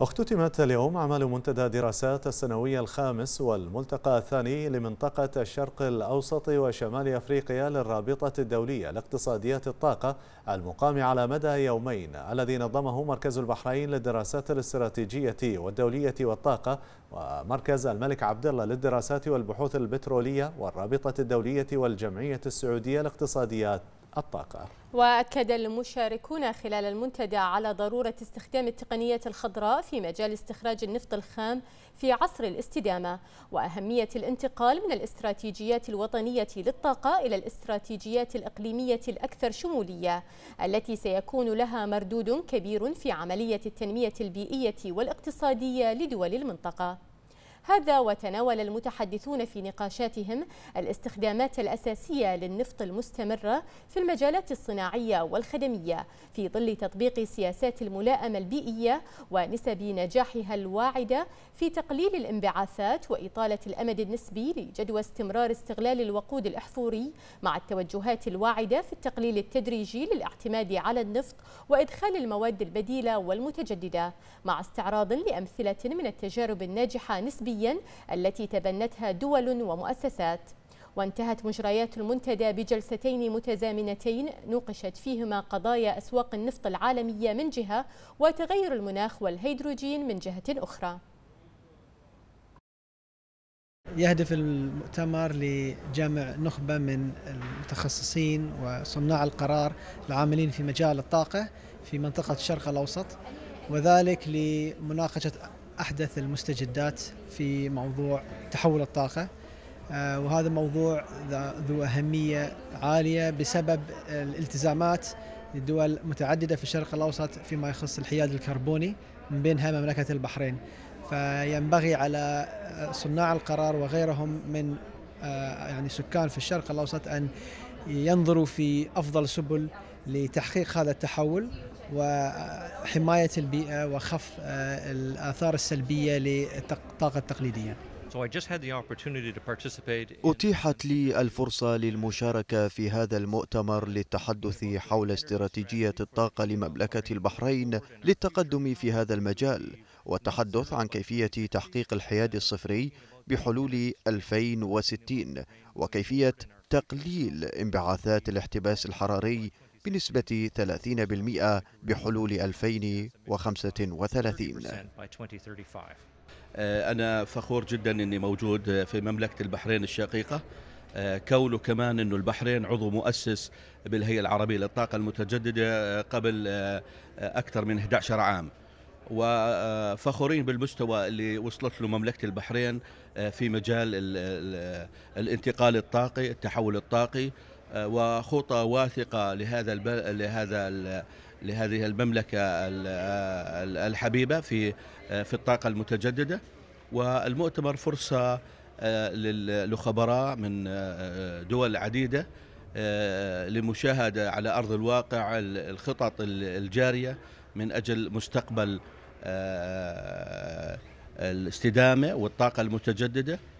اختتمت اليوم أعمال منتدى دراسات السنوية الخامس والملتقى الثاني لمنطقة الشرق الأوسط وشمال أفريقيا للرابطة الدولية لاقتصاديات الطاقة المقام على مدى يومين الذي نظمه مركز البحرين للدراسات الاستراتيجية والدولية والطاقة ومركز الملك عبد الله للدراسات والبحوث البترولية والرابطة الدولية والجمعية السعودية لاقتصاديات الطاقة وأكد المشاركون خلال المنتدى على ضرورة استخدام التقنية الخضراء في مجال استخراج النفط الخام في عصر الاستدامة وأهمية الانتقال من الاستراتيجيات الوطنية للطاقة إلى الاستراتيجيات الإقليمية الأكثر شمولية التي سيكون لها مردود كبير في عملية التنمية البيئية والاقتصادية لدول المنطقة هذا وتناول المتحدثون في نقاشاتهم الاستخدامات الأساسية للنفط المستمرة في المجالات الصناعية والخدمية في ظل تطبيق سياسات الملائمة البيئية ونسب نجاحها الواعدة في تقليل الانبعاثات وإطالة الأمد النسبي لجدوى استمرار استغلال الوقود الأحفوري مع التوجهات الواعدة في التقليل التدريجي للاعتماد على النفط وإدخال المواد البديلة والمتجددة مع استعراض لأمثلة من التجارب الناجحة نسبيا دوليا التي تبنتها دول ومؤسسات وانتهت مجريات المنتدى بجلستين متزامنتين نوقشت فيهما قضايا أسواق النفط العالمية من جهة وتغير المناخ والهيدروجين من جهة أخرى يهدف المؤتمر لجمع نخبة من المتخصصين وصناع القرار العاملين في مجال الطاقة في منطقة الشرق الأوسط وذلك لمناقشة احدث المستجدات في موضوع تحول الطاقه آه، وهذا موضوع ذو اهميه عاليه بسبب الالتزامات لدول متعدده في الشرق الاوسط فيما يخص الحياد الكربوني من بينها مملكه البحرين فينبغي على آه، صناع القرار وغيرهم من آه، يعني سكان في الشرق الاوسط ان ينظروا في افضل سبل لتحقيق هذا التحول وحماية البيئة وخف آه، الآثار السلبية للطاقة التقليدية أتيحت لي الفرصة للمشاركة في هذا المؤتمر للتحدث حول استراتيجية الطاقة لمملكة البحرين للتقدم في هذا المجال والتحدث عن كيفية تحقيق الحياد الصفري بحلول 2060 وكيفية تقليل انبعاثات الاحتباس الحراري بنسبة 30% بحلول 2035 آه، أنا فخور جدا أني موجود في مملكة البحرين الشقيقة آه، كونه كمان أنه البحرين عضو مؤسس بالهيئة العربية للطاقة المتجددة آه، قبل أكثر من 11 عام وفخورين بالمستوى اللي وصلت له مملكة البحرين في مجال الانتقال الطاقي التحول الطاقي وخطى واثقه لهذا البل... لهذا ال... لهذه المملكه الحبيبه في في الطاقه المتجدده والمؤتمر فرصه آه، للخبراء من آه، دول عديده آه، لمشاهده على ارض الواقع الخطط الجاريه من اجل مستقبل الاستدامه والطاقه المتجدده